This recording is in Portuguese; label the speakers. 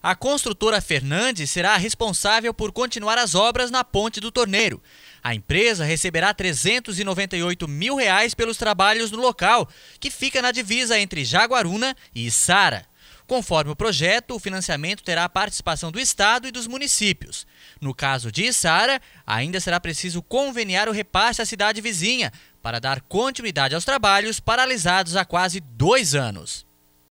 Speaker 1: A construtora Fernandes será responsável por continuar as obras na Ponte do Torneiro. A empresa receberá R$ 398 mil reais pelos trabalhos no local, que fica na divisa entre Jaguaruna e Sara. Conforme o projeto, o financiamento terá a participação do Estado e dos municípios. No caso de Içara, ainda será preciso conveniar o repasse à cidade vizinha para dar continuidade aos trabalhos paralisados há quase dois anos.